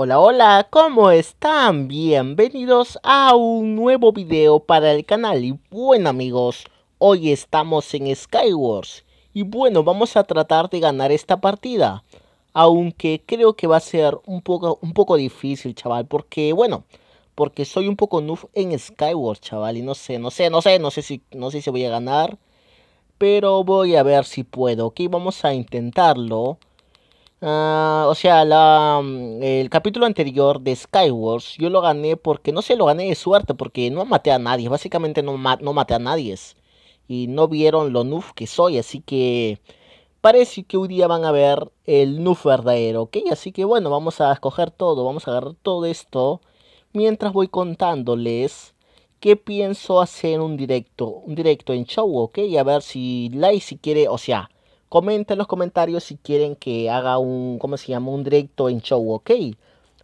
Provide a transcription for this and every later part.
Hola, hola, ¿cómo están? Bienvenidos a un nuevo video para el canal y bueno amigos, hoy estamos en Skywars y bueno, vamos a tratar de ganar esta partida, aunque creo que va a ser un poco, un poco difícil chaval, porque bueno, porque soy un poco noob en Skywars chaval y no sé, no sé, no sé, no sé si, no sé si voy a ganar, pero voy a ver si puedo, ok, vamos a intentarlo. Ah, o sea, la, mm, el capítulo anterior de Skywars yo lo gané porque, no sé, lo gané de suerte, porque no maté a nadie, básicamente no, no maté a nadie. Y no vieron lo nuf que soy, así que parece que hoy día van a ver el nuf verdadero, ¿ok? Así que bueno, vamos a escoger todo, vamos a agarrar todo esto mientras voy contándoles qué pienso hacer un directo, un directo en show, ¿ok? A ver si Lai si quiere, o sea Comenten en los comentarios si quieren que haga un, ¿cómo se llama? Un directo en show, ok.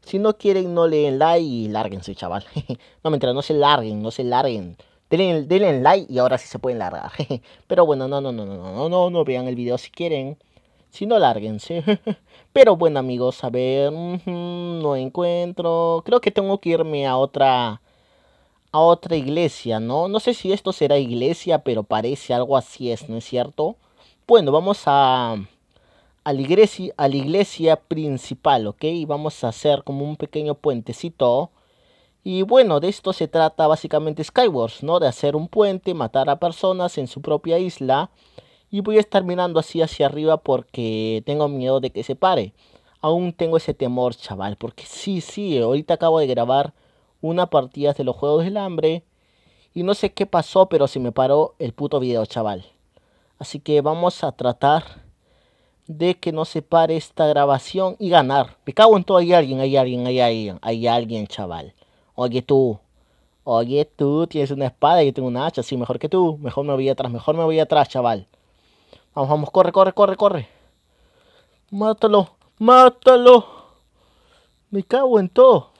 Si no quieren, no leen like y lárguense, chaval. no, mentira, no se larguen, no se larguen. Denle, like y ahora sí se pueden largar. Pero bueno, no, no, no, no, no, no, no, vean el video si quieren. Si no, lárguense. Pero bueno, amigos, a ver, no encuentro. Creo que tengo que irme a otra a otra iglesia, ¿no? No sé si esto será iglesia, pero parece algo así es, ¿no es cierto? Bueno, vamos a, la iglesia, a la iglesia principal, ¿ok? Vamos a hacer como un pequeño puentecito. Y bueno, de esto se trata básicamente Skywars, ¿no? De hacer un puente, matar a personas en su propia isla. Y voy a estar mirando así hacia arriba porque tengo miedo de que se pare. Aún tengo ese temor, chaval. Porque sí, sí, ahorita acabo de grabar una partida de los Juegos del Hambre. Y no sé qué pasó, pero se me paró el puto video, chaval. Así que vamos a tratar de que no se pare esta grabación y ganar. Me cago en todo, hay alguien, hay alguien, hay alguien, hay alguien, chaval. Oye tú, oye tú, tienes una espada y yo tengo una hacha, sí, mejor que tú. Mejor me voy atrás, mejor me voy atrás, chaval. Vamos, vamos, corre, corre, corre, corre. Mátalo, mátalo. Me cago en todo.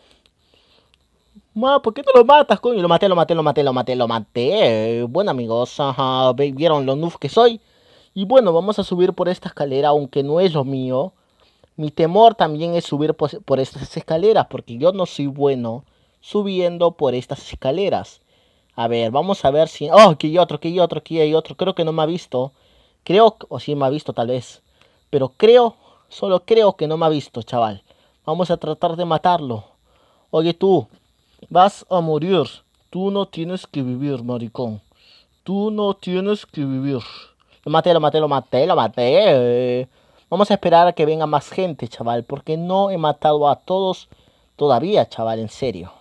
Ma, ¿por qué te lo matas, coño? Lo maté, lo maté, lo maté, lo maté, lo maté. Bueno, amigos, vieron lo nuf que soy. Y bueno, vamos a subir por esta escalera, aunque no es lo mío. Mi temor también es subir por, estas escaleras, porque yo no soy bueno subiendo por estas escaleras. A ver, vamos a ver si... Oh, aquí hay otro, aquí hay otro, aquí hay otro. Creo que no me ha visto. Creo, o sí me ha visto tal vez. Pero creo, solo creo que no me ha visto, chaval. Vamos a tratar de matarlo. Oye tú, Vas a morir. Tú no tienes que vivir, maricón. Tú no tienes que vivir. Lo maté, lo maté, lo maté, lo maté. Vamos a esperar a que venga más gente, chaval. Porque no he matado a todos todavía, chaval, en serio.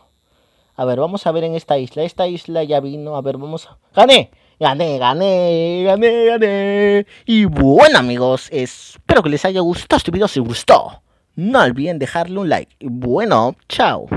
A ver, vamos a ver en esta isla. Esta isla ya vino. A ver, vamos a... ¡Gané! Gané, gané, gané, gané. Y bueno, amigos, espero que les haya gustado este video. Si gustó, no olviden dejarle un like. bueno, chao.